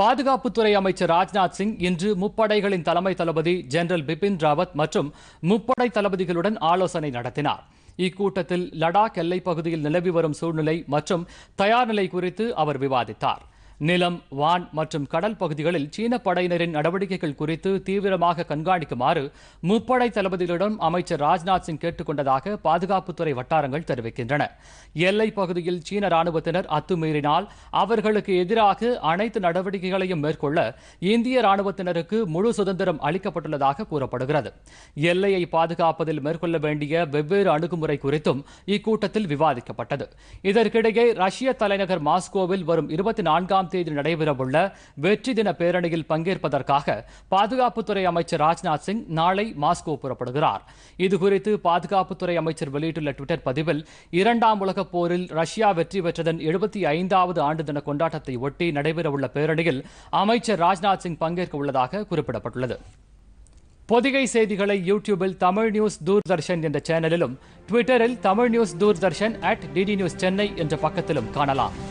பாதுகாப்புத்துறை அமைச்சர் ராஜ்நாத் சிங் இன்று முப்படைகளின் தலைமை தளபதி ஜெனரல் பிபின் ராவத் மற்றும் முப்படை தளபதிகளுடன் ஆலோசனை நடத்தினார் இக்கூட்டத்தில் லடாக் எல்லைப் பகுதியில் நிலவி வரும் சூழ்நிலை மற்றும் தயார்நிலை குறித்து அவர் விவாதித்தார் நிலம் வான் மற்றும் கடல் பகுதிகளில் சீன படையினரின் நடவடிக்கைகள் குறித்து தீவிரமாக கண்காணிக்குமாறு முப்படை தளபதிகளிடம் அமைச்சர் ராஜ்நாத் சிங் கேட்டுக் கொண்டதாக பாதுகாப்புத்துறை வட்டாரங்கள் தெரிவிக்கின்றன எல்லை பகுதியில் சீன ராணுவத்தினர் அத்துமீறினால் அவர்களுக்கு எதிராக அனைத்து நடவடிக்கைகளையும் மேற்கொள்ள இந்திய ராணுவத்தினருக்கு முழு சுதந்திரம் அளிக்கப்பட்டுள்ளதாக கூறப்படுகிறது எல்லையை பாதுகாப்பதில் மேற்கொள்ள வேண்டிய வெவ்வேறு அணுகுமுறை குறித்தும் இக்கூட்டத்தில் விவாதிக்கப்பட்டது இதற்கிடையே ரஷ்ய தலைநகர் மாஸ்கோவில் வரும் இருபத்தி நான்காம் தேதி நடைபெறவுள்ள வெற்றி தின பேரணியில் பங்கேற்பதற்காக பாதுகாப்புத்துறை அமைச்சர் ராஜ்நாத் சிங் நாளை மாஸ்கோ புறப்படுகிறார் இதுகுறித்து பாதுகாப்புத்துறை அமைச்சர் வெளியிட்டுள்ள டுவிட்டர் பதிவில் இரண்டாம் உலகப் போரில் ரஷ்யா வெற்றி பெற்றதன் எழுபத்தி ஐந்தாவது ஆண்டு தின கொண்டாட்டத்தை ஒட்டி நடைபெறவுள்ள பேரணியில் அமைச்சர் ராஜ்நாத் சிங் பங்கேற்க உள்ளதாக குறிப்பிடப்பட்டுள்ளது பொதிகை செய்திகளை யூடியூபில் தமிழ் நியூஸ் தூர்தர்ஷன் என்ற சேனலிலும் ட்விட்டரில் Tamil news Doordarshan at DD news Chennai என்ற பக்கத்திலும் காணலாம்